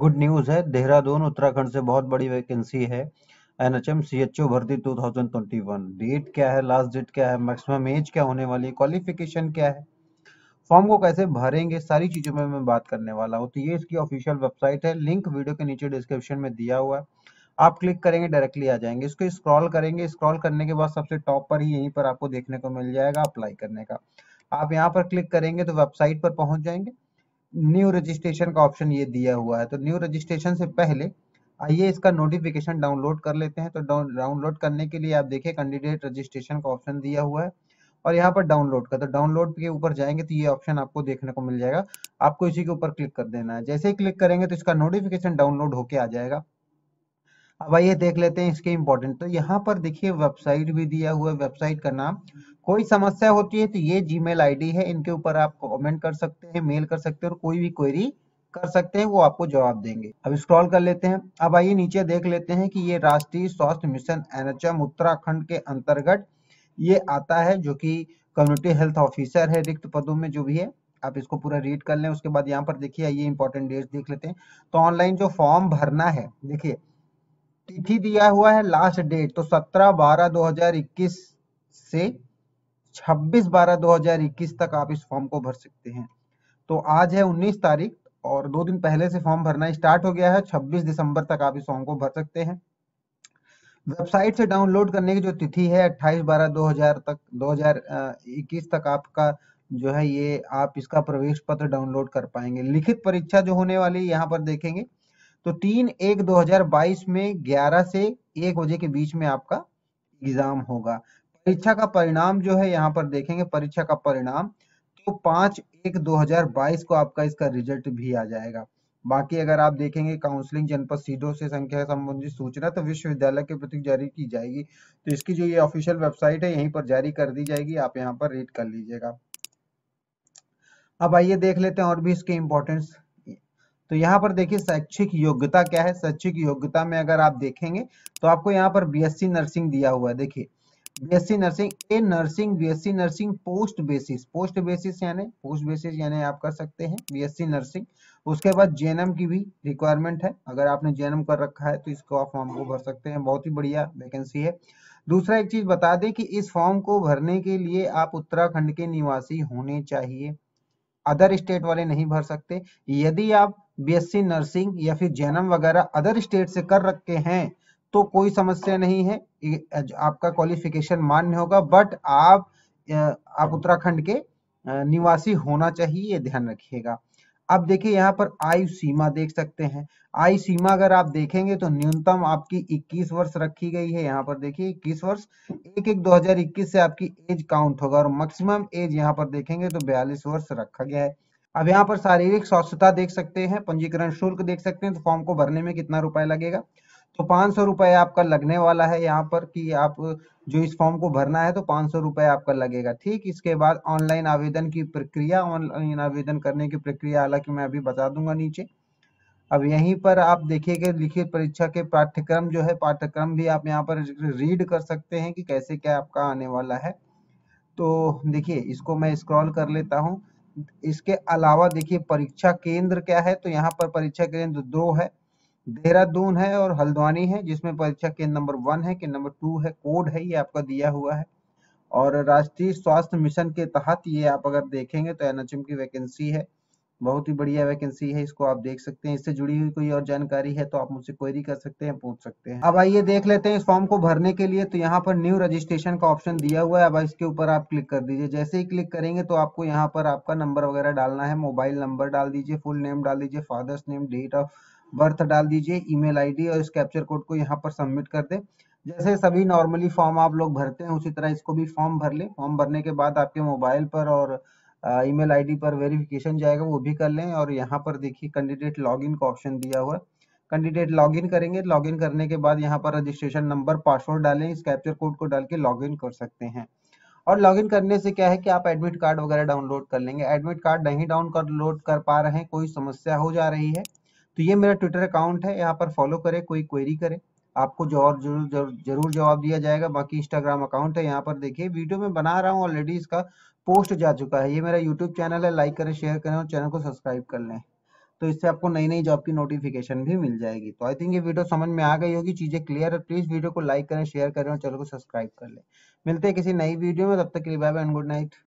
good news है देहरादून उत्तराखंड से बहुत बड़ी वैकेंसी है N H M C H O भर्ती two thousand twenty one date क्या है लास्ट डेट क्या है मैक्सिमम एज क्या होने वाली है क्वालिफिकेशन क्या है फॉर्म को कैसे भरेंगे सारी चीज़ों में मैं बात करने वाला हूँ तो ये इसकी ऑफिशियल वेबसाइट है लिंक वीडियो के नीचे डिस्क्रिप्शन में दिया हुआ है आप क्लिक करेंगे डायरेक्टली आ जाएंगे इसको स्क्रॉल करेंगे स्क्रॉल करने के बाद सबसे टॉप पर ही यहीं पर आपको देखने को मिल जाएगा अप्लाई करने का आप यहाँ पर क्लिक करेंगे तो वेबसाइट पर पहुंच जाएंगे न्यू रजिस्ट्रेशन का ऑप्शन ये दिया हुआ है तो न्यू रजिस्ट्रेशन से पहले आइए इसका नोटिफिकेशन डाउनलोड कर लेते हैं तो डाउनलोड करने के लिए आप देखिए कैंडिडेट रजिस्ट्रेशन का ऑप्शन दिया हुआ है और यहाँ पर डाउनलोड का तो डाउनलोड के ऊपर जाएंगे तो ये ऑप्शन आपको देखने को मिल जाएगा आपको इसी के ऊपर क्लिक कर देना है जैसे ही क्लिक करेंगे तो इसका नोटिफिकेशन डाउनलोड होके आ जाएगा अब आइए देख लेते हैं इसके इम्पोर्टेंट तो यहाँ पर देखिए वेबसाइट भी दिया हुआ है वेबसाइट का नाम कोई समस्या होती है तो ये जी मेल है इनके ऊपर आप कॉमेंट कर सकते हैं मेल कर सकते हैं और कोई भी क्वेरी कर सकते हैं वो आपको जवाब देंगे अब स्क्रॉल कर लेते हैं अब आइए नीचे देख लेते हैं कि ये राष्ट्रीय स्वास्थ्य मिशन एनएचएम उत्तराखंड के अंतर्गत ये आता है जो कि कम्युनिटी हेल्थ ऑफिसर है रिक्त पदों में जो भी है आप इसको पूरा रीड कर लें उसके बाद यहाँ पर देखिए ये इंपॉर्टेंट डेट देख लेते हैं तो ऑनलाइन जो फॉर्म भरना है देखिए तिथि दिया हुआ है लास्ट डेट तो 17 बारह 2021 से 26 बारह 2021 तक आप इस फॉर्म को भर सकते हैं तो आज है 19 तारीख और दो दिन पहले से फॉर्म भरना स्टार्ट हो गया है 26 दिसंबर तक आप इस फॉर्म को भर सकते हैं वेबसाइट से डाउनलोड करने की जो तिथि है 28 बारह 2000 तक 2021 तक आपका जो है ये आप इसका प्रवेश पत्र डाउनलोड कर पाएंगे लिखित परीक्षा जो होने वाली है यहाँ पर देखेंगे तो तीन एक 2022 में 11 से एक बजे के बीच में आपका एग्जाम होगा परीक्षा का परिणाम जो है यहाँ पर देखेंगे परीक्षा का परिणाम तो पांच एक 2022 को आपका इसका रिजल्ट भी आ जाएगा बाकी अगर आप देखेंगे काउंसलिंग जनपद सीटों से संख्या संबंधित सूचना तो विश्वविद्यालय के प्रति जारी की जाएगी तो इसकी जो ये ऑफिशियल वेबसाइट है यहीं पर जारी कर दी जाएगी आप यहाँ पर रीड कर लीजिएगा अब आइए देख लेते हैं और भी इसके इम्पोर्टेंस तो यहाँ पर देखिए शैक्षिक योग्यता क्या है शैक्षिक योग्यता में अगर आप देखेंगे तो आपको यहाँ पर बीएससी नर्सिंग दिया हुआ है देखिए BSc nursing A nursing BSc nursing post basis post basis यानी पोस्ट बेसिस यानी आप कर सकते हैं बीएससी नर्सिंग उसके बाद जेएनएम की भी रिक्वायरमेंट है अगर आपने जेएनएम कर रखा है तो इसको आप फॉर्म को भर सकते हैं बहुत ही बढ़िया वैकेंसी है दूसरा एक चीज बता दें कि इस फॉर्म को भरने के लिए आप उत्तराखंड के निवासी होने चाहिए अदर स्टेट वाले नहीं भर सकते यदि आप बीएससी नर्सिंग या फिर जैनम वगैरह अदर स्टेट से कर रखे हैं तो कोई समस्या नहीं है आपका क्वालिफिकेशन मान्य होगा बट आप आप उत्तराखंड के निवासी होना चाहिए ये ध्यान रखिएगा अब देखिए यहाँ पर आयु सीमा देख सकते हैं आयु सीमा अगर आप देखेंगे तो न्यूनतम आपकी 21 वर्ष रखी गई है यहाँ पर देखिए 21 वर्ष एक एक 2021 से आपकी एज काउंट होगा और मैक्सिमम एज यहाँ पर देखेंगे तो 42 वर्ष रखा गया है अब यहाँ पर शारीरिक स्वच्छता देख सकते हैं पंजीकरण शुल्क देख सकते हैं तो फॉर्म को भरने में कितना रुपए लगेगा तो पांच सौ रुपए आपका लगने वाला है यहाँ पर कि आप जो इस फॉर्म को भरना है तो पांच सौ रुपए आपका लगेगा ठीक इसके बाद ऑनलाइन आवेदन की प्रक्रिया ऑनलाइन आवेदन करने की प्रक्रिया हालांकि मैं अभी बता दूंगा नीचे अब यहीं पर आप देखिए लिखित परीक्षा के पाठ्यक्रम जो है पाठ्यक्रम भी आप यहाँ पर रीड कर सकते हैं कि कैसे क्या आपका आने वाला है तो देखिए इसको मैं स्क्रॉल कर लेता हूँ इसके अलावा देखिए परीक्षा केंद्र क्या है तो यहाँ पर परीक्षा केंद्र दो है देहरादून है और हल्द्वानी है जिसमें परीक्षा केंद्र नंबर वन है कि नंबर टू है कोड है ये आपका दिया हुआ है और राष्ट्रीय स्वास्थ्य मिशन के तहत ये आप अगर देखेंगे तो एनएचएम की वैकेंसी है बहुत ही बढ़िया वैकेंसी है इसको आप देख सकते हैं इससे जुड़ी हुई कोई और जानकारी है तो आप मुझसे क्वेरी कर सकते हैं पूछ सकते हैं अब आइए देख लेते हैं इस फॉर्म को भरने के लिए तो यहाँ पर न्यू रजिस्ट्रेशन का ऑप्शन दिया हुआ है अब इसके ऊपर आप क्लिक कर दीजिए जैसे ही क्लिक करेंगे तो आपको यहाँ पर आपका नंबर वगैरह डालना है मोबाइल नंबर डाल दीजिए फुल नेम डाल दीजिए father's name date of birth डाल दीजिए ईमेल आईडी और इस कैप्चर कोड को यहाँ पर सबमिट कर दे जैसे सभी नॉर्मली फॉर्म आप लोग भरते हैं उसी तरह इसको भी फॉर्म भर ले फॉर्म भरने के बाद आपके मोबाइल पर और ईमेल आईडी पर वेरिफिकेशन जाएगा वो भी कर लें और यहाँ पर देखिए कैंडिडेट लॉगिन का ऑप्शन दिया हुआ है कैंडिडेट लॉगिन करेंगे लॉगिन करने के बाद यहाँ पर रजिस्ट्रेशन नंबर पासवर्ड डालें इस कैप्चर कोड को डाल के लॉगिन कर सकते हैं और लॉगिन करने से क्या है कि आप एडमिट कार्ड वगैरह डाउनलोड कर लेंगे एडमिट कार्ड नहीं डाउनलोड कर पा रहे हैं कोई समस्या हो जा रही है तो ये मेरा ट्विटर अकाउंट है यहाँ पर फॉलो करें कोई क्वेरी करें आपको जो और जरूर जरूर, जरूर जवाब दिया जाएगा बाकी इंस्टाग्राम अकाउंट है यहाँ पर देखिए वीडियो में बना रहा हूँ ऑलरेडी इसका पोस्ट जा चुका है ये मेरा यूट्यूब चैनल है लाइक करें शेयर करें और चैनल को सब्सक्राइब कर लें तो इससे आपको नई नई जॉब की नोटिफिकेशन भी मिल जाएगी तो आई थिंक ये वीडियो समझ में आ गई होगी चीजें क्लियर है प्लीज वीडियो को लाइक करें शेयर करें और चैनल को सब्सक्राइब कर लें मिलते हैं किसी नई वीडियो में तब तक के लिए bye bye and good night